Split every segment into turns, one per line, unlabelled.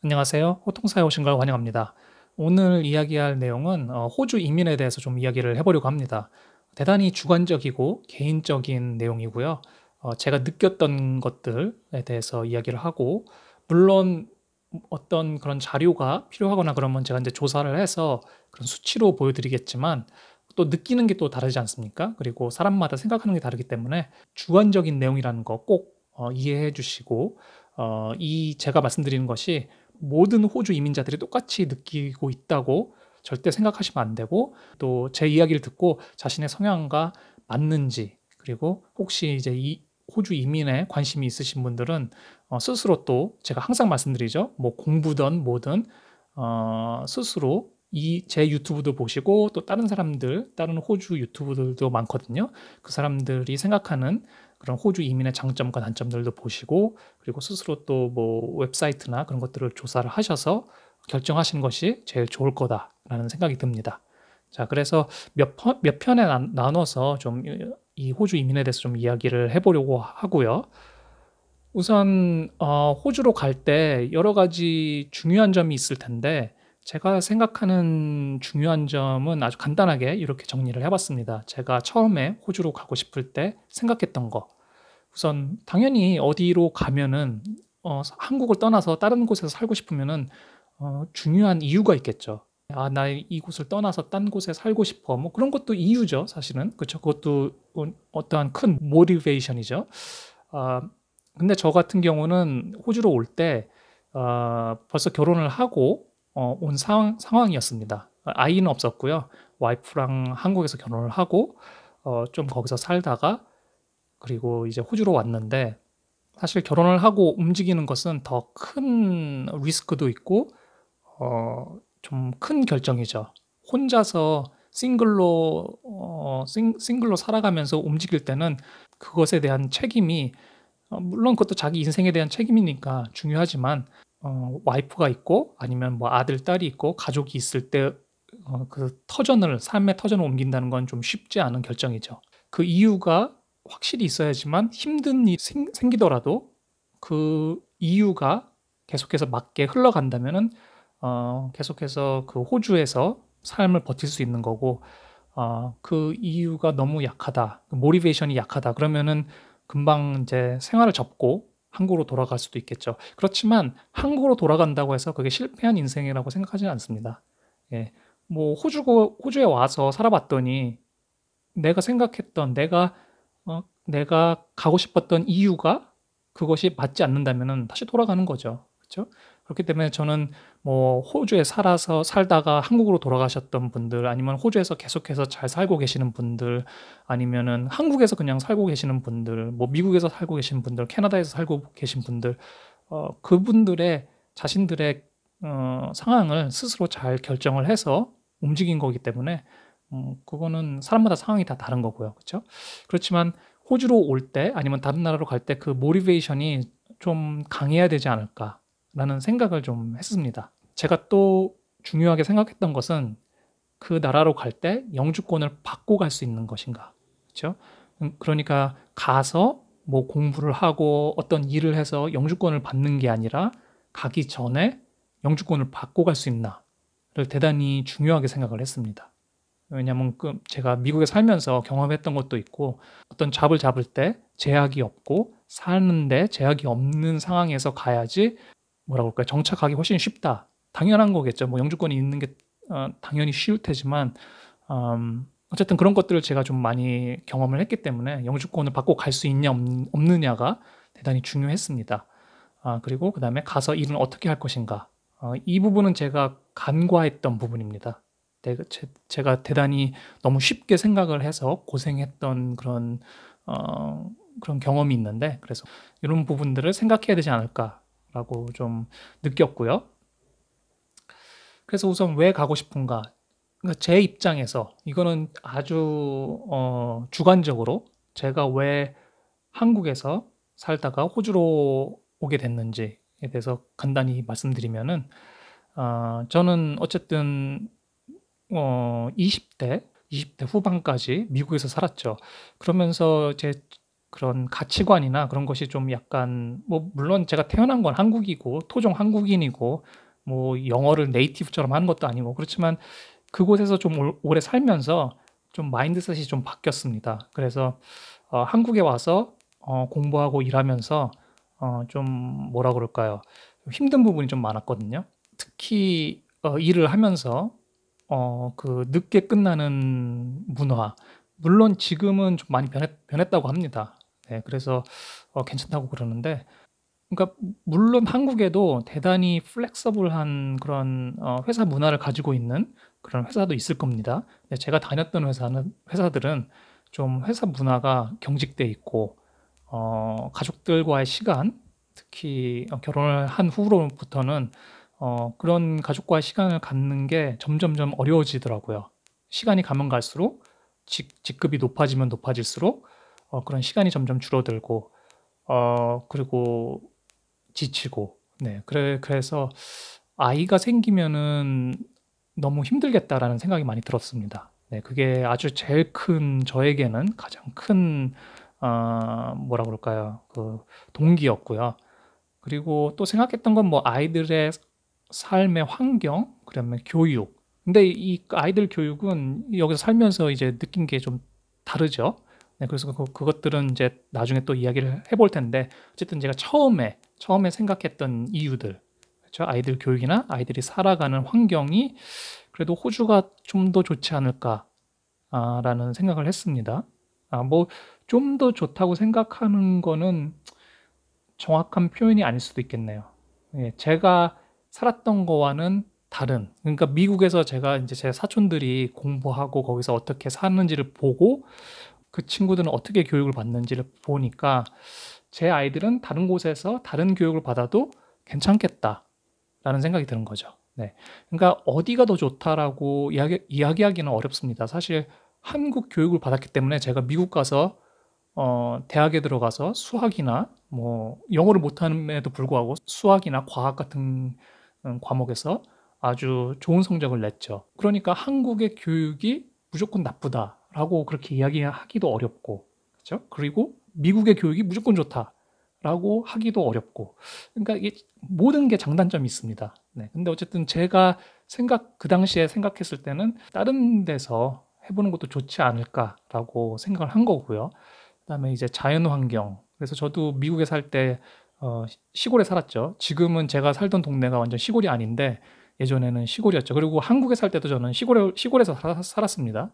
안녕하세요. 호통사에 오신 걸 환영합니다. 오늘 이야기할 내용은 어, 호주 이민에 대해서 좀 이야기를 해보려고 합니다. 대단히 주관적이고 개인적인 내용이고요. 어, 제가 느꼈던 것들에 대해서 이야기를 하고, 물론 어떤 그런 자료가 필요하거나 그러면 제가 이제 조사를 해서 그런 수치로 보여드리겠지만, 또 느끼는 게 또 다르지 않습니까? 그리고 사람마다 생각하는 게 다르기 때문에 주관적인 내용이라는 거꼭 어, 이해해 주시고, 이 제가 말씀드리는 것이 모든 호주 이민자들이 똑같이 느끼고 있다고 절대 생각하시면 안 되고 또 제 이야기를 듣고 자신의 성향과 맞는지 그리고 혹시 이제 이 호주 이민에 관심이 있으신 분들은 어, 스스로 또 제가 항상 말씀드리죠 뭐 공부든 뭐든 어, 스스로 이 제 유튜브도 보시고 또 다른 사람들 다른 호주 유튜브들도 많거든요 그 사람들이 생각하는 그런 호주 이민의 장점과 단점들도 보시고 그리고 스스로 또 뭐 웹사이트나 그런 것들을 조사를 하셔서 결정하신 것이 제일 좋을 거다라는 생각이 듭니다. 자, 그래서 몇, 편, 몇 편에 나, 눠서 좀 이 호주 이민에 대해서 좀 이야기를 해보려고 하고요. 우선 어, 호주로 갈 때 여러 가지 중요한 점이 있을 텐데 제가 생각하는 중요한 점은 아주 간단하게 이렇게 정리를 해봤습니다. 제가 처음에 호주로 가고 싶을 때 생각했던 거. 우선 당연히 어디로 가면은 어, 한국을 떠나서 다른 곳에서 살고 싶으면은 어, 중요한 이유가 있겠죠. 아, 나 이곳을 떠나서 딴 곳에 살고 싶어. 뭐 그런 것도 이유죠, 사실은. 그렇죠. 그것도 어, 어떠한 큰 모티베이션이죠. 아, 근데 저 같은 경우는 호주로 올때 어, 아, 벌써 결혼을 하고 어, 온 상황, 상황이었습니다. 아이는 없었고요. 와이프랑 한국에서 결혼을 하고 어, 좀 거기서 살다가 그리고 이제 호주로 왔는데 사실 결혼을 하고 움직이는 것은 더 큰 리스크도 있고 어, 좀 큰 결정이죠. 혼자서 싱글로 어, 싱, 싱글로 살아가면서 움직일 때는 그것에 대한 책임이 어, 물론 그것도 자기 인생에 대한 책임이니까 중요하지만 어, 와이프가 있고 아니면 뭐 아들 딸이 있고 가족이 있을 때그 어, 그 터전을 삶의 터전을 옮긴다는 건 좀 쉽지 않은 결정이죠. 그 이유가 확실히 있어야지만 힘든 일이 생, 생기더라도 그 이유가 계속해서 맞게 흘러간다면은 어, 계속해서 그 호주에서 삶을 버틸 수 있는 거고 어, 그 이유가 너무 약하다, 모리베이션이 그 약하다 그러면은 금방 이제 생활을 접고 항구로 돌아갈 수도 있겠죠. 그렇지만 한국로 돌아간다고 해서 그게 실패한 인생이라고 생각하지는 않습니다. 예. 뭐호주 호주에 와서 살아봤더니 내가 생각했던 내가 어, 내가 가고 싶었던 이유가 그것이 맞지 않는다면은 다시 돌아가는 거죠. 그렇죠? 그렇기 때문에 저는 뭐 호주에 살아서 살다가 한국으로 돌아가셨던 분들 아니면 호주에서 계속해서 잘 살고 계시는 분들 아니면은 한국에서 그냥 살고 계시는 분들 뭐 미국에서 살고 계신 분들 캐나다에서 살고 계신 분들 어 그분들의 자신들의 어 상황을 스스로 잘 결정을 해서 움직인 거기 때문에 음 그거는 사람마다 상황이 다 다른 거고요. 그렇죠? 그렇지만 호주로 올 때 아니면 다른 나라로 갈 때 그 모티베이션이 좀 강해야 되지 않을까 라는 생각을 좀 했습니다. 제가 또 중요하게 생각했던 것은 그 나라로 갈 때 영주권을 받고 갈 수 있는 것인가. 그렇죠? 음, 그러니까 가서 뭐 공부를 하고 어떤 일을 해서 영주권을 받는 게 아니라 가기 전에 영주권을 받고 갈 수 있나를 대단히 중요하게 생각을 했습니다. 왜냐하면 그 제가 미국에 살면서 경험했던 것도 있고 어떤 잡을 잡을 때 제약이 없고 사는데 제약이 없는 상황에서 가야지 뭐라고 할까 요 정착하기 훨씬 쉽다. 당연한 거겠죠. 뭐 영주권이 있는 게 어, 당연히 쉬울 테지만 음, 어쨌든 그런 것들을 제가 좀 많이 경험을 했기 때문에 영주권을 받고 갈 수 있냐 없느냐가 대단히 중요했습니다. 아, 그리고 그 다음에 가서 일을 어떻게 할 것인가. 어, 이 부분은 제가 간과했던 부분입니다. 제, 가 대단히 너무 쉽게 생각을 해서 고생했던 그런 어, 그런 경험이 있는데 그래서 이런 부분들을 생각해야 되지 않을까 라고 좀 느꼈고요. 그래서 우선 왜 가고 싶은가? 그러니까 제 입장에서 이거는 아주 어, 주관적으로 제가 왜 한국에서 살다가 호주로 오게 됐는지에 대해서 간단히 말씀드리면은 어, 저는 어쨌든 어, 20대 20대 후반까지 미국에서 살았죠. 그러면서 제 그런 가치관이나 그런 것이 좀 약간 뭐 물론 제가 태어난 건 한국이고 토종 한국인이고 뭐 영어를 네이티브처럼 하는 것도 아니고 그렇지만 그곳에서 좀 오래 살면서 좀 마인드셋이 좀 바뀌었습니다. 그래서 어, 한국에 와서 어, 공부하고 일하면서 어, 좀 뭐라 그럴까요? 힘든 부분이 좀 많았거든요. 특히 어, 일을 하면서 어, 그 늦게 끝나는 문화. 물론 지금은 좀 많이 변했, 변했다고 합니다. 네, 그래서 어, 괜찮다고 그러는데 그러니까 물론 한국에도 대단히 플렉서블한 그런 어, 회사 문화를 가지고 있는 그런 회사도 있을 겁니다. 근 제가 다녔던 회사는 회사들은 좀 회사 문화가 경직돼 있고 어, 가족들과의 시간 특히 어, 결혼을 한 후로부터는 어, 그런 가족과의 시간을 갖는 게 점점점 어려워지더라고요. 시간이 가면 갈수록 직, 직급이 높아지면 높아질수록 어, 그런 시간이 점점 줄어들고 어, 그리고 지치고 네 그래 그래서 아이가 생기면은 너무 힘들겠다라는 생각이 많이 들었습니다. 네 그게 아주 제일 큰 저에게는 가장 큰 어, 뭐라 그럴까요 그 동기였고요. 그리고 또 생각했던 건 뭐 아이들의 삶의 환경 그러면 교육 근데 이 아이들 교육은 여기서 살면서 이제 느낀 게 좀 다르죠. 네, 그래서 그, 그것들은 이제 나중에 또 이야기를 해볼 텐데 어쨌든 제가 처음에 처음에 생각했던 이유들 그렇죠? 아이들 교육이나 아이들이 살아가는 환경이 그래도 호주가 좀 더 좋지 않을까라는 아, 생각을 했습니다. 아, 뭐 좀 더 좋다고 생각하는 거는 정확한 표현이 아닐 수도 있겠네요. 예, 제가 살았던 거와는 다른 그러니까 미국에서 제가 이제 제 사촌들이 공부하고 거기서 어떻게 사는지를 보고 그 친구들은 어떻게 교육을 받는지를 보니까 제 아이들은 다른 곳에서 다른 교육을 받아도 괜찮겠다라는 생각이 드는 거죠. 네. 그러니까 어디가 더 좋다라고 이야기, 이야기하기는 어렵습니다. 사실 한국 교육을 받았기 때문에 제가 미국 가서 어, 대학에 들어가서 수학이나 뭐 영어를 못함에도 불구하고 수학이나 과학 같은 음, 과목에서 아주 좋은 성적을 냈죠. 그러니까 한국의 교육이 무조건 나쁘다. 라고 그렇게 이야기하기도 어렵고, 그렇죠? 그리고 미국의 교육이 무조건 좋다. 라고 하기도 어렵고. 그러니까 이게 모든 게 장단점이 있습니다. 네. 근데 어쨌든 제가 생각, 그 당시에 생각했을 때는 다른 데서 해보는 것도 좋지 않을까라고 생각을 한 거고요. 그 다음에 이제 자연 환경. 그래서 저도 미국에 살때 어, 시골에 살았죠. 지금은 제가 살던 동네가 완전 시골이 아닌데 예전에는 시골이었죠. 그리고 한국에 살 때도 저는 시골에, 시골에서 살았, 살았습니다.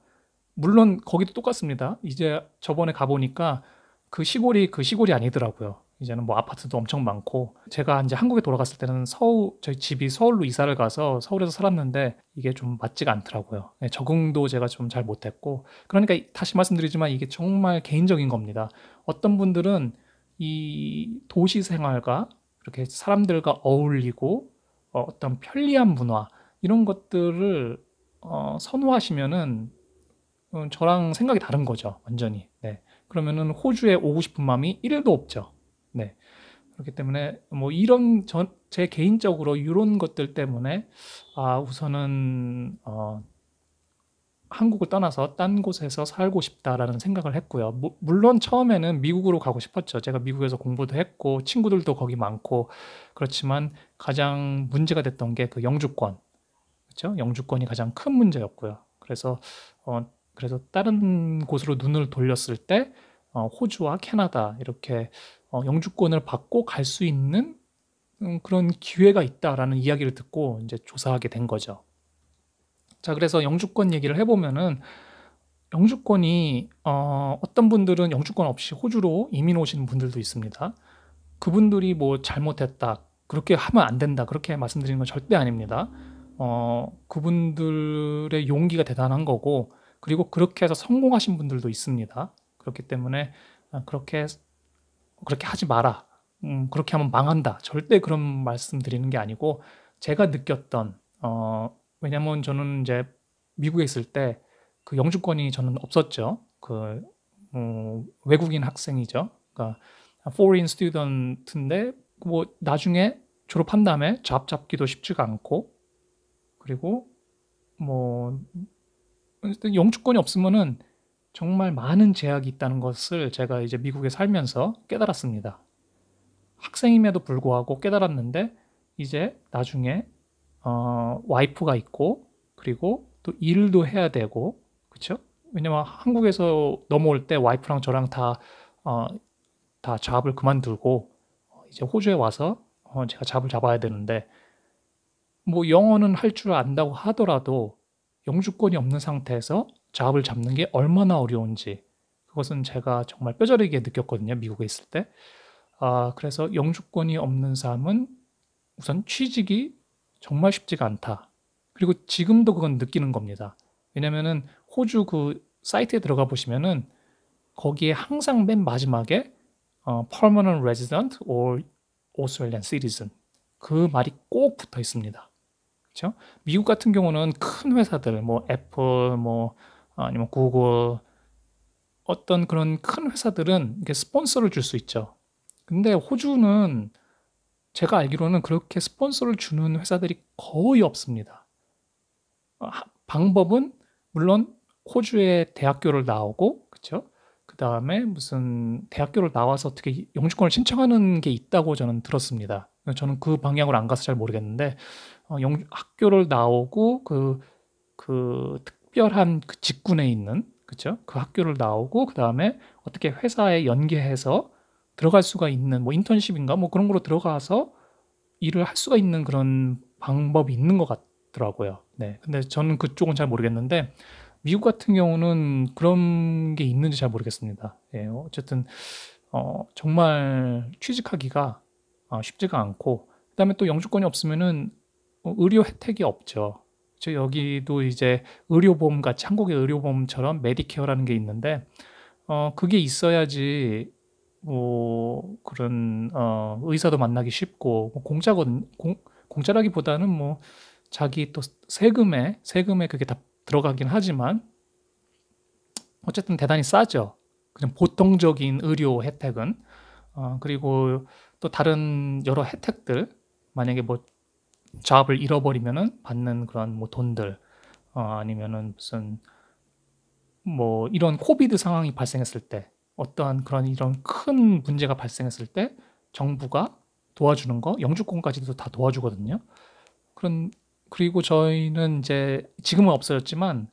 물론 거기도 똑같습니다. 이제 저번에 가보니까 그 시골이 그 시골이 아니더라고요. 이제는 뭐 아파트도 엄청 많고 제가 이제 한국에 돌아갔을 때는 서울 저희 집이 서울로 이사를 가서 서울에서 살았는데 이게 좀 맞지가 않더라고요. 네, 적응도 제가 좀 잘 못했고 그러니까 다시 말씀드리지만 이게 정말 개인적인 겁니다. 어떤 분들은 이 도시 생활과 이렇게 사람들과 어울리고 어, 어떤 편리한 문화 이런 것들을 어, 선호하시면은 음, 저랑 생각이 다른 거죠. 완전히. 네. 그러면은 호주에 오고 싶은 마음이 1도 없죠. 네. 그렇기 때문에 뭐 이런 전, 제 개인적으로 이런 것들 때문에 아, 우선은 어, 한국을 떠나서 딴 곳에서 살고 싶다라는 생각을 했고요. 뭐, 물론 처음에는 미국으로 가고 싶었죠. 제가 미국에서 공부도 했고 친구들도 거기 많고 그렇지만 가장 문제가 됐던 게 그 영주권. 그렇죠? 영주권이 가장 큰 문제였고요. 그래서 어, 그래서 다른 곳으로 눈을 돌렸을 때 어, 호주와 캐나다 이렇게 어, 영주권을 받고 갈 수 있는 음, 그런 기회가 있다라는 이야기를 듣고 이제 조사하게 된 거죠. 자, 그래서 영주권 얘기를 해보면은 영주권이 어, 어떤 분들은 영주권 없이 호주로 이민 오시는 분들도 있습니다. 그분들이 뭐 잘못했다 그렇게 하면 안 된다 그렇게 말씀드리는 건 절대 아닙니다. 어, 그분들의 용기가 대단한 거고 그리고 그렇게 해서 성공하신 분들도 있습니다. 그렇기 때문에 아, 그렇게 그렇게 하지 마라. 음, 그렇게 하면 망한다. 절대 그런 말씀 드리는 게 아니고 제가 느꼈던 어, 왜냐면 저는 이제 미국에 있을 때 그 영주권이 저는 없었죠. 그 어, 외국인 학생이죠. 그러니까 foreign student인데 뭐 나중에 졸업한 다음에 잡 잡기도 쉽지가 않고 그리고 뭐 영주권이 없으면은 정말 많은 제약이 있다는 것을 제가 이제 미국에 살면서 깨달았습니다. 학생임에도 불구하고 깨달았는데 이제 나중에 어, 와이프가 있고 그리고 또 일도 해야 되고 그렇죠? 왜냐면 한국에서 넘어올 때 와이프랑 저랑 다다 어, 다 잡을 그만두고 어, 이제 호주에 와서 어, 제가 잡을 잡아야 되는데 뭐 영어는 할 줄 안다고 하더라도 영주권이 없는 상태에서 자업을 잡는 게 얼마나 어려운지 그것은 제가 정말 뼈저리게 느꼈거든요. 미국에 있을 때. 아, 그래서 영주권이 없는 사람은 우선 취직이 정말 쉽지가 않다. 그리고 지금도 그건 느끼는 겁니다. 왜냐면은 호주 그 사이트에 들어가 보시면은 거기에 항상 맨 마지막에 어, permanent resident or Australian citizen 그 말이 꼭 붙어 있습니다. 그렇죠? 미국 같은 경우는 큰 회사들, 뭐 애플, 뭐 아니면 구글 어떤 그런 큰 회사들은 이게 스폰서를 줄 수 있죠. 근데 호주는 제가 알기로는 그렇게 스폰서를 주는 회사들이 거의 없습니다. 아, 방법은 물론 호주의 대학교를 나오고 그렇죠? 그 다음에 무슨 대학교를 나와서 어떻게 영주권을 신청하는 게 있다고 저는 들었습니다. 저는 그 방향으로 안 가서 잘 모르겠는데 어, 학교를 나오고 그, 그 특별한 그 직군에 있는 그쵸? 그 학교를 나오고 그 다음에 어떻게 회사에 연계해서 들어갈 수가 있는 뭐 인턴십인가 뭐 그런 걸로 들어가서 일을 할 수가 있는 그런 방법이 있는 것 같더라고요. 네, 근데 저는 그쪽은 잘 모르겠는데 미국 같은 경우는 그런 게 있는지 잘 모르겠습니다. 예, 어쨌든 어, 정말 취직하기가 어, 쉽지가 않고 그다음에 또 영주권이 없으면은 어, 의료 혜택이 없죠. 즉 여기도 이제 의료보험 같이 한국의 의료보험처럼 메디케어라는 게 있는데 어 그게 있어야지 뭐 그런 어 의사도 만나기 쉽고 뭐공짜거 공, 공짜라기보다는 뭐 자기 또 세금에 세금에 그게 다 들어가긴 하지만 어쨌든 대단히 싸죠. 그냥 보통적인 의료 혜택은 어, 그리고 또 다른 여러 혜택들 만약에 뭐 잡을 잃어버리면은 받는 그런 뭐 돈들 어, 아니면은 무슨 뭐 이런 코비드 상황이 발생했을 때 어떠한 그런 이런 큰 문제가 발생했을 때 정부가 도와주는 거 영주권까지도 다 도와주거든요. 그런 그리고 저희는 이제 지금은 없어졌지만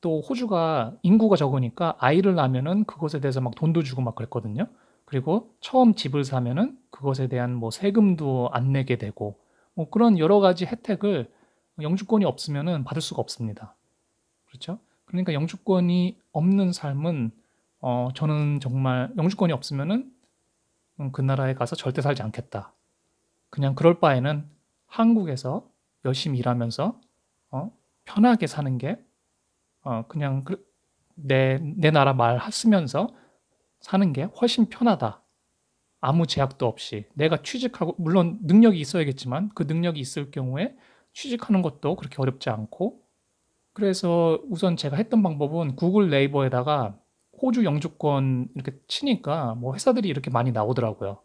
또 호주가 인구가 적으니까 아이를 낳으면은 그것에 대해서 막 돈도 주고 막 그랬거든요. 그리고 처음 집을 사면은 그것에 대한 뭐 세금도 안 내게 되고 뭐 그런 여러 가지 혜택을 영주권이 없으면은 받을 수가 없습니다. 그렇죠? 그러니까 영주권이 없는 삶은 어 저는 정말 영주권이 없으면은 음, 그 나라에 가서 절대 살지 않겠다. 그냥 그럴 바에는 한국에서 열심히 일하면서 어 편하게 사는 게어 그냥 그, 내, 내 나라 말 쓰면서 사는 게 훨씬 편하다. 아무 제약도 없이 내가 취직하고 물론 능력이 있어야겠지만 그 능력이 있을 경우에 취직하는 것도 그렇게 어렵지 않고 그래서 우선 제가 했던 방법은 구글 네이버에다가 호주 영주권 이렇게 치니까 뭐 회사들이 이렇게 많이 나오더라고요.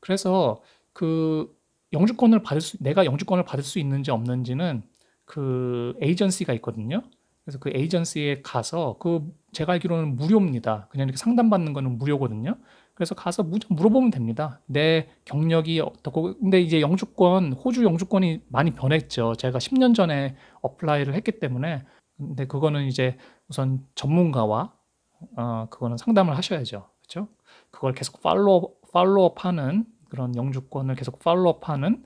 그래서 그 영주권을 받을 수 내가 영주권을 받을 수 있는지 없는지는 그 에이전시가 있거든요. 그래서 그 에이전시에 가서 그 제가 알기로는 무료입니다. 그냥 이렇게 상담받는 거는 무료거든요. 그래서 가서 물어보면 됩니다. 내 경력이 어떻고 근데 이제 영주권 호주 영주권이 많이 변했죠. 제가 10년 전에 어플라이를 했기 때문에 근데 그거는 이제 우선 전문가와 어 그거는 상담을 하셔야죠. 그렇죠? 그걸 계속 팔로우 팔로업하는 그런 영주권을 계속 팔로업하는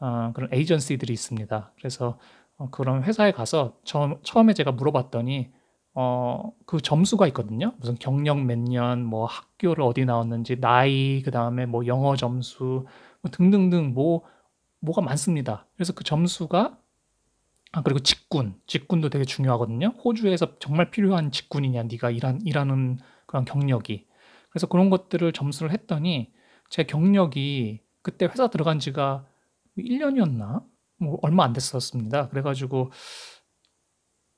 어, 그런 에이전시들이 있습니다. 그래서 어, 그런 회사에 가서 처음, 처음에 제가 물어봤더니 어, 그 점수가 있거든요. 무슨 경력 몇 년, 뭐 학교를 어디 나왔는지, 나이, 그 다음에 뭐 영어 점수, 뭐 등등등 뭐, 뭐가 많습니다. 그래서 그 점수가, 아, 그리고 직군. 직군도 되게 중요하거든요. 호주에서 정말 필요한 직군이냐, 네가 일한, 일하는 그런 경력이. 그래서 그런 것들을 점수를 했더니 제 경력이 그때 회사 들어간 지가 1년이었나? 뭐, 뭐 얼마 안 됐었습니다. 그래가지고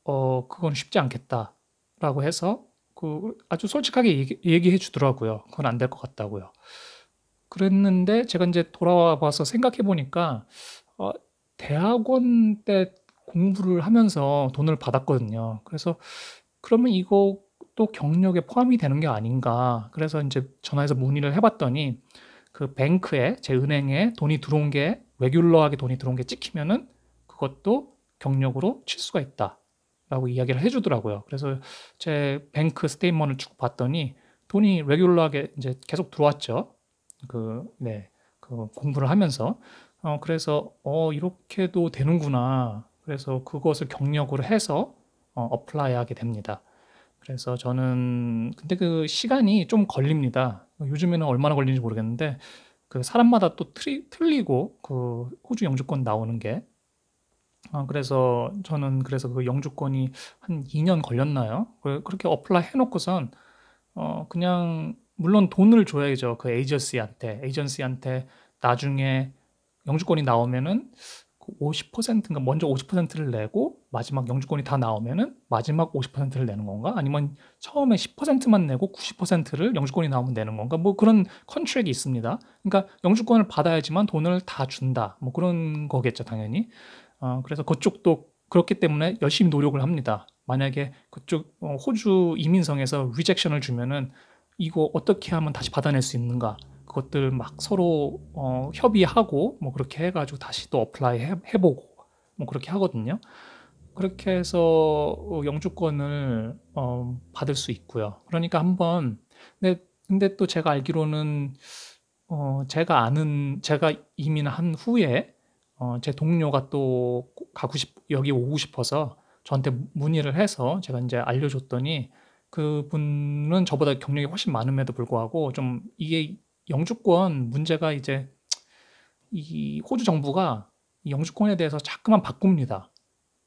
어, 그건 쉽지 않겠다라고 해서 그 아주 솔직하게 얘기, 얘기해 주더라고요. 그건 안 될 것 같다고요. 그랬는데 제가 이제 돌아와 봐서 생각해 보니까 어, 대학원 때 공부를 하면서 돈을 받았거든요. 그래서 그러면 이것도 경력에 포함이 되는 게 아닌가. 그래서 이제 전화해서 문의를 해봤더니 그 뱅크에 제 은행에 돈이 들어온 게 레귤러하게 돈이 들어온 게 찍히면은 그것도 경력으로 칠 수가 있다. 라고 이야기를 해주더라고요. 그래서 제 뱅크 스테이먼을 쭉 봤더니 돈이 레귤러하게 이제 계속 들어왔죠. 그, 네, 그 공부를 하면서. 어, 그래서, 어, 이렇게도 되는구나. 그래서 그것을 경력으로 해서 어, 어플라이 하게 됩니다. 그래서 저는, 근데 그 시간이 좀 걸립니다. 요즘에는 얼마나 걸리는지 모르겠는데, 그 사람마다 또 틀리, 틀리고, 그 호주 영주권 나오는 게 아, 그래서 저는 그래서 그 영주권이 한 2년 걸렸나요? 그, 그렇게 어플라 해놓고선 어 그냥 물론 돈을 줘야죠 그 에이전시한테 에이전시한테 나중에 영주권이 나오면은 50%인가 그 먼저 50%를 내고 마지막 영주권이 다 나오면은 마지막 50%를 내는 건가? 아니면 처음에 10%만 내고 90%를 영주권이 나오면 내는 건가? 뭐 그런 컨트랙이 있습니다. 그러니까 영주권을 받아야지만 돈을 다 준다. 뭐 그런 거겠죠, 당연히. 어, 그래서 그쪽도 그렇기 때문에 열심히 노력을 합니다. 만약에 그쪽 어, 호주 이민성에서 리젝션을 주면은 이거 어떻게 하면 다시 받아낼 수 있는가 그것들 막 서로 어, 협의하고 뭐 그렇게 해가지고 다시 또 어플라이 해, 해보고 뭐 그렇게 하거든요. 그렇게 해서 영주권을 어, 받을 수 있고요. 그러니까 한번 근데 근데 또 제가 알기로는 어, 제가 아는 제가 이민한 후에 어, 제 동료가 또 가고 싶 여기 오고 싶어서 저한테 문의를 해서 제가 이제 알려줬더니 그분은 저보다 경력이 훨씬 많음에도 불구하고 좀 이게 영주권 문제가 이제 이 호주 정부가 영주권에 대해서 자꾸만 바꿉니다.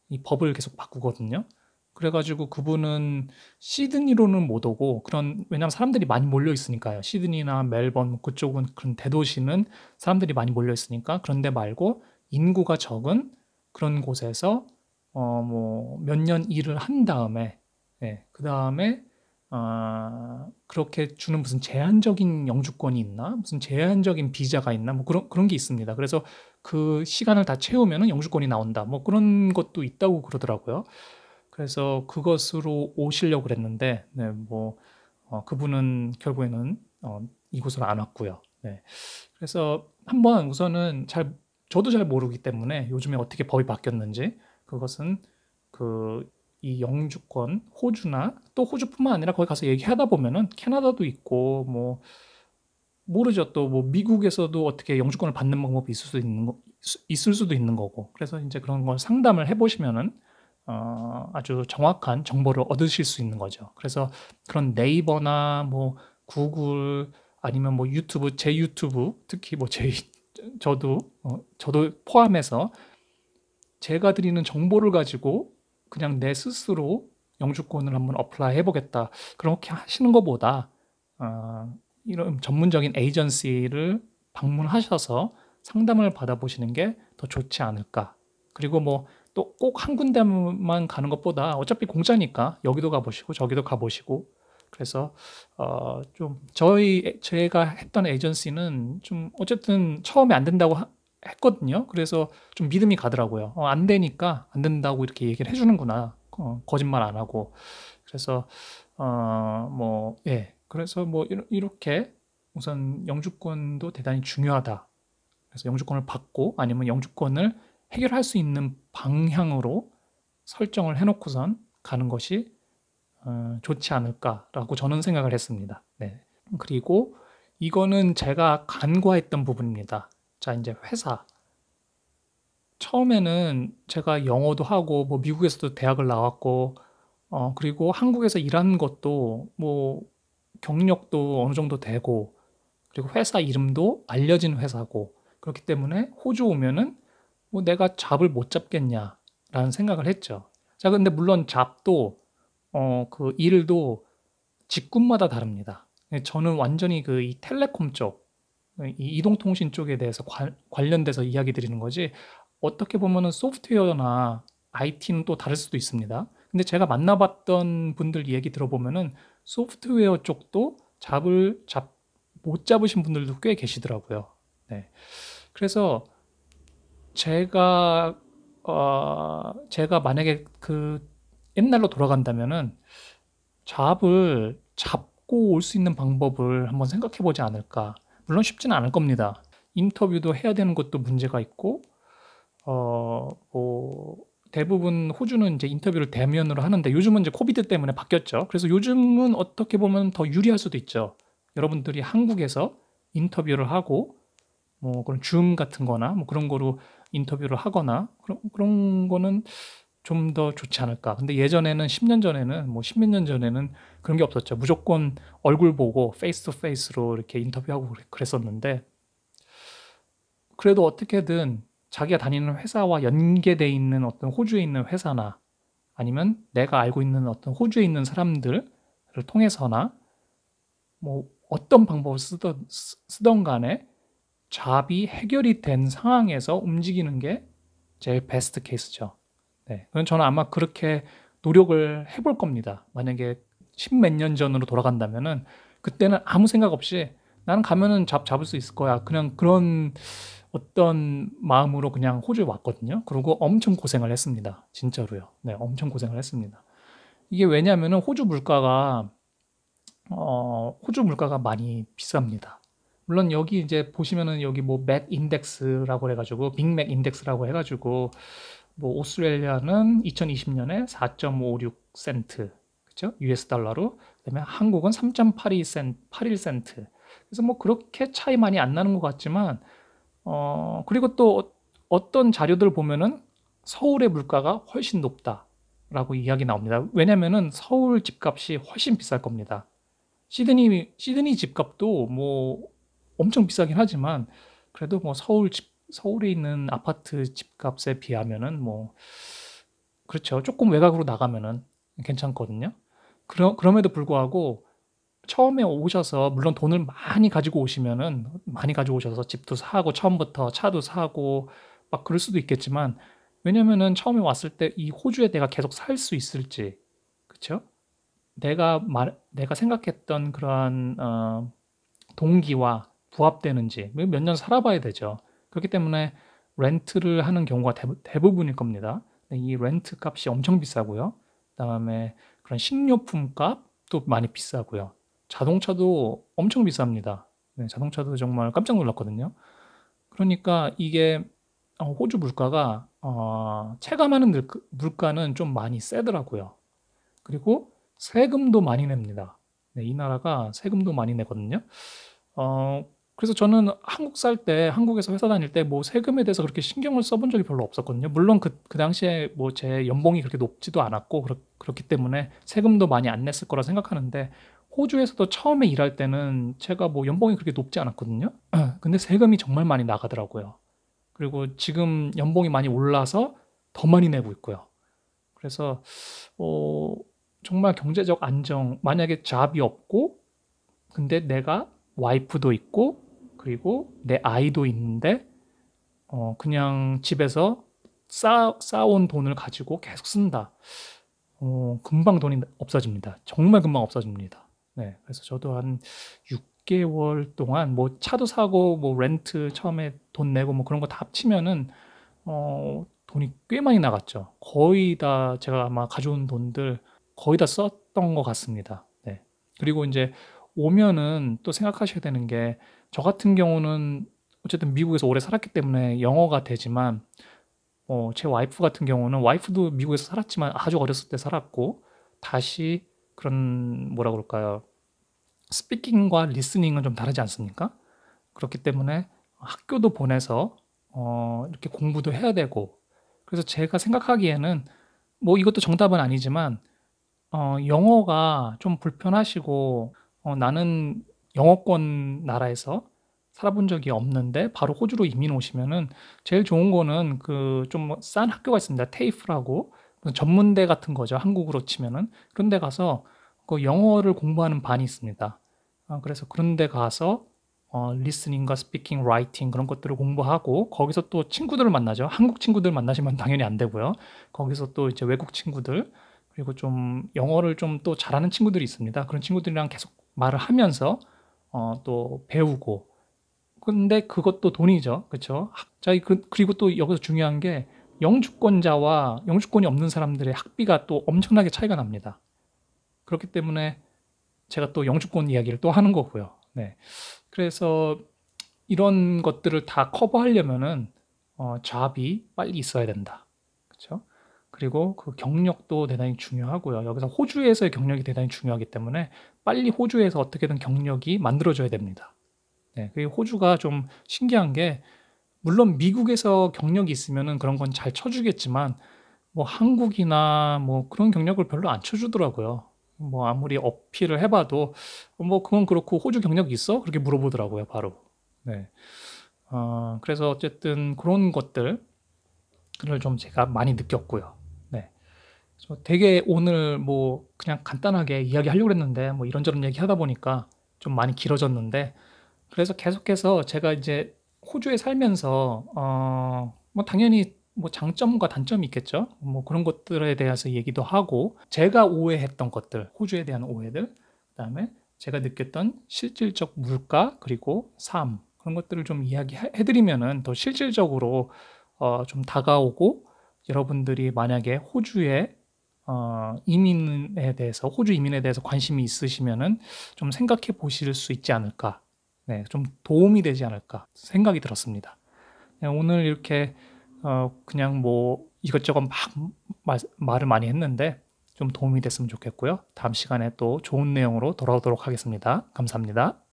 이 법을 계속 바꾸거든요. 그래가지고 그분은 시드니로는 못 오고 그런 왜냐하면 사람들이 많이 몰려 있으니까요. 시드니나 멜번 그쪽은 그런 대도시는 사람들이 많이 몰려 있으니까 그런데 말고 인구가 적은 그런 곳에서 어, 뭐몇 년 일을 한 다음에 예, 그 다음에 아, 그렇게 주는 무슨 제한적인 영주권이 있나? 무슨 제한적인 비자가 있나? 뭐 그런 그런 게 있습니다. 그래서 그 시간을 다채우면 영주권이 나온다. 뭐 그런 것도 있다고 그러더라고요. 그래서 그것으로 오시려고 그랬는데 네, 뭐 어, 그분은 결국에는 어, 이곳으로 안 왔고요. 네. 그래서 한번 우선은 잘 저도 잘 모르기 때문에 요즘에 어떻게 법이 바뀌었는지 그것은 그 이 영주권 호주나 또 호주뿐만 아니라 거기 가서 얘기하다 보면은 캐나다도 있고 뭐 모르죠 또 뭐 미국에서도 어떻게 영주권을 받는 방법이 있을 수도 있는 거 있을 수도 있는 거고 그래서 이제 그런 걸 상담을 해보시면은 어, 아주 정확한 정보를 얻으실 수 있는 거죠. 그래서 그런 네이버나 뭐 구글 아니면 뭐 유튜브 제 유튜브 특히 뭐제 저도 어, 저도 포함해서 제가 드리는 정보를 가지고 그냥 내 스스로 영주권을 한번 어플라이 해보겠다 그렇게 하시는 것보다 어, 이런 전문적인 에이전시를 방문하셔서 상담을 받아보시는 게 더 좋지 않을까 그리고 뭐 또 꼭 한 군데만 가는 것보다 어차피 공짜니까 여기도 가보시고 저기도 가보시고 그래서 어좀 저희 제가 했던 에이전시는 좀 어쨌든 처음에 안 된다고 하, 했거든요. 그래서 좀 믿음이 가더라고요. 어, 안 되니까 안 된다고 이렇게 얘기를 해주는구나. 어, 거짓말 안 하고. 그래서 어뭐 예. 그래서 뭐 이렇게 우선 영주권도 대단히 중요하다. 그래서 영주권을 받고 아니면 영주권을 해결할 수 있는 방향으로 설정을 해놓고선 가는 것이 어, 좋지 않을까라고 저는 생각을 했습니다. 네. 그리고 이거는 제가 간과했던 부분입니다. 자, 이제 회사. 처음에는 제가 영어도 하고, 뭐, 미국에서도 대학을 나왔고, 어, 그리고 한국에서 일한 것도 뭐, 경력도 어느 정도 되고, 그리고 회사 이름도 알려진 회사고, 그렇기 때문에 호주 오면은 뭐 내가 잡을 못 잡겠냐라는 생각을 했죠. 자, 근데 물론 잡도 어, 그 일도 직군마다 다릅니다. 네, 저는 완전히 그 이 텔레콤 쪽, 네, 이 이동통신 쪽에 대해서 관, 관련돼서 이야기 드리는 거지 어떻게 보면은 소프트웨어나 IT는 또 다를 수도 있습니다. 근데 제가 만나봤던 분들 얘기 들어보면은 소프트웨어 쪽도 잡을 잡 못 잡으신 분들도 꽤 계시더라고요. 네. 그래서 제가 어, 제가 만약에 그 옛날로 돌아간다면은 잡을 잡고 올 수 있는 방법을 한번 생각해 보지 않을까. 물론 쉽지는 않을 겁니다. 인터뷰도 해야 되는 것도 문제가 있고, 어, 뭐, 대부분 호주는 이제 인터뷰를 대면으로 하는데 요즘은 이제 코비드 때문에 바뀌었죠. 그래서 요즘은 어떻게 보면 더 유리할 수도 있죠. 여러분들이 한국에서 인터뷰를 하고 뭐 그런 줌 같은 거나 뭐 그런 거로 인터뷰를 하거나 그런 그런 거는 좀더 좋지 않을까. 근데 예전에는 10년 전에는 뭐 10몇 년 전에는 그런 게 없었죠. 무조건 얼굴 보고 페이스 투 페이스로 이렇게 인터뷰하고 그랬었는데 그래도 어떻게든 자기가 다니는 회사와 연계돼 있는 어떤 호주에 있는 회사나 아니면 내가 알고 있는 어떤 호주에 있는 사람들을 통해서나 뭐 어떤 방법을 쓰던, 쓰던 간에 잡이 해결이 된 상황에서 움직이는 게 제일 베스트 케이스죠. 네. 저는 아마 그렇게 노력을 해볼 겁니다. 만약에 십 몇 년 전으로 돌아간다면은 그때는 아무 생각 없이 나는 가면은 잡, 잡을 수 있을 거야. 그냥 그런 어떤 마음으로 그냥 호주에 왔거든요. 그리고 엄청 고생을 했습니다. 진짜로요. 네, 엄청 고생을 했습니다. 이게 왜냐면은 호주 물가가 어, 호주 물가가 많이 비쌉니다. 물론 여기 이제 보시면은 여기 뭐 맥 인덱스라고 해가지고 빅맥 인덱스라고 해가지고 뭐 오스트레일리아는 2020년에 4.56 센트, 그죠 US 달러로. 그다음에 한국은 3.82 센트, 81 센트. 그래서 뭐 그렇게 차이 많이 안 나는 것 같지만, 어 그리고 또 어떤 자료들 보면은 서울의 물가가 훨씬 높다라고 이야기 나옵니다. 왜냐면은 서울 집값이 훨씬 비쌀 겁니다. 시드니 시드니 집값도 뭐 엄청 비싸긴 하지만 그래도 뭐 서울 집 서울에 있는 아파트 집값에 비하면은 뭐 그렇죠. 조금 외곽으로 나가면은 괜찮거든요. 그러, 그럼에도 불구하고 처음에 오셔서 물론 돈을 많이 가지고 오시면은 많이 가지고 오셔서 집도 사고 처음부터 차도 사고 막 그럴 수도 있겠지만 왜냐면은 처음에 왔을 때 이 호주에 내가 계속 살 수 있을지 그쵸 내가 말 내가 생각했던 그러한 어, 동기와 부합되는지 몇 년 살아봐야 되죠. 그렇기 때문에 렌트를 하는 경우가 대부, 분일 겁니다. 이 렌트 값이 엄청 비싸고요. 그다음에 그런 식료품 값도 많이 비싸고요. 자동차도 엄청 비쌉니다. 네, 자동차도 정말 깜짝 놀랐거든요. 그러니까 이게 어, 호주 물가가 어, 체감하는 물가는 좀 많이 세더라고요. 그리고 세금도 많이 냅니다. 네, 이 나라가 세금도 많이 내거든요. 어, 그래서 저는 한국 살 때 한국에서 회사 다닐 때 뭐 세금에 대해서 그렇게 신경을 써본 적이 별로 없었거든요. 물론 그, 그 당시에 뭐 제 연봉이 그렇게 높지도 않았고 그렇, 그렇기 때문에 세금도 많이 안 냈을 거라 생각하는데 호주에서도 처음에 일할 때는 제가 뭐 연봉이 그렇게 높지 않았거든요. 근데 세금이 정말 많이 나가더라고요. 그리고 지금 연봉이 많이 올라서 더 많이 내고 있고요. 그래서 어, 정말 경제적 안정 만약에 잡이 없고 근데 내가 와이프도 있고 그리고 내 아이도 있는데 어, 그냥 집에서 싸, 쌓온 돈을 가지고 계속 쓴다. 어, 금방 돈이 없어집니다. 정말 금방 없어집니다. 네. 그래서 저도 한 6개월 동안 뭐 차도 사고 뭐 렌트 처음에 돈 내고 뭐 그런 거 다 합치면은 어, 돈이 꽤 많이 나갔죠. 거의 다 제가 아마 가져온 돈들 거의 다 썼던 것 같습니다. 네. 그리고 이제 오면은 또 생각하셔야 되는 게저 같은 경우는 어쨌든 미국에서 오래 살았기 때문에 영어가 되지만 어, 제 와이프 같은 경우는 와이프도 미국에서 살았지만 아주 어렸을 때 살았고 다시 그런 뭐라 그럴까요? 스피킹과 리스닝은 좀 다르지 않습니까? 그렇기 때문에 학교도 보내서 어, 이렇게 공부도 해야 되고 그래서 제가 생각하기에는 뭐 이것도 정답은 아니지만 어, 영어가 좀 불편하시고 어, 나는 영어권 나라에서 살아본 적이 없는데 바로 호주로 이민 오시면은 제일 좋은 거는 그 좀 싼 학교가 있습니다. 테이프라고 전문대 같은 거죠. 한국으로 치면은 그런 데 가서 그 영어를 공부하는 반이 있습니다. 어, 그래서 그런 데 가서 어, 리스닝과 스피킹, 라이팅 그런 것들을 공부하고 거기서 또 친구들을 만나죠. 한국 친구들 만나시면 당연히 안 되고요. 거기서 또 이제 외국 친구들 그리고 좀 영어를 좀 또 잘하는 친구들이 있습니다. 그런 친구들이랑 계속 말을 하면서 어, 또 배우고 근데 그것도 돈이죠. 그렇죠? 학자 그, 그리고 또 여기서 중요한 게 영주권자와 영주권이 없는 사람들의 학비가 또 엄청나게 차이가 납니다. 그렇기 때문에 제가 또 영주권 이야기를 또 하는 거고요. 네. 그래서 이런 것들을 다 커버하려면은 어, 잡이 빨리 있어야 된다. 그렇죠? 그리고 그 경력도 대단히 중요하고요. 여기서 호주에서의 경력이 대단히 중요하기 때문에 빨리 호주에서 어떻게든 경력이 만들어져야 됩니다. 네, 그 호주가 좀 신기한 게 물론 미국에서 경력이 있으면은 그런 건 잘 쳐주겠지만 뭐 한국이나 뭐 그런 경력을 별로 안 쳐주더라고요. 뭐 아무리 어필을 해봐도 뭐 그건 그렇고 호주 경력 있어? 그렇게 물어보더라고요 바로. 네. 어, 그래서 어쨌든 그런 것들을 좀 제가 많이 느꼈고요. 저 되게 오늘 뭐 그냥 간단하게 이야기하려고 했는데 뭐 이런저런 얘기하다 보니까 좀 많이 길어졌는데 그래서 계속해서 제가 이제 호주에 살면서 어 뭐 당연히 뭐 장점과 단점이 있겠죠. 뭐 그런 것들에 대해서 얘기도 하고 제가 오해했던 것들, 호주에 대한 오해들, 그다음에 제가 느꼈던 실질적 물가 그리고 삶 그런 것들을 좀 이야기해드리면은 더 실질적으로 어 좀 다가오고 여러분들이 만약에 호주에 어, 이민에 대해서 호주 이민에 대해서 관심이 있으시면은 좀 생각해 보실 수 있지 않을까, 네, 좀 도움이 되지 않을까 생각이 들었습니다. 네, 오늘 이렇게 어, 그냥 뭐 이것저것 막 마, 말을 많이 했는데 좀 도움이 됐으면 좋겠고요. 다음 시간에 또 좋은 내용으로 돌아오도록 하겠습니다. 감사합니다.